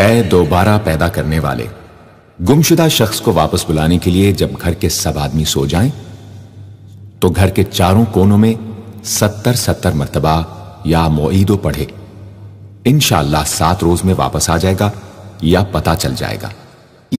ऐ दोबारा पैदा करने वाले गुमशुदा शख्स को वापस बुलाने के लिए जब घर के सब आदमी सो जाएं, तो घर के चारों कोनों में सत्तर सत्तर मरतबा या मोईदो पढ़े इनशाला सात रोज में वापस आ जाएगा या पता चल जाएगा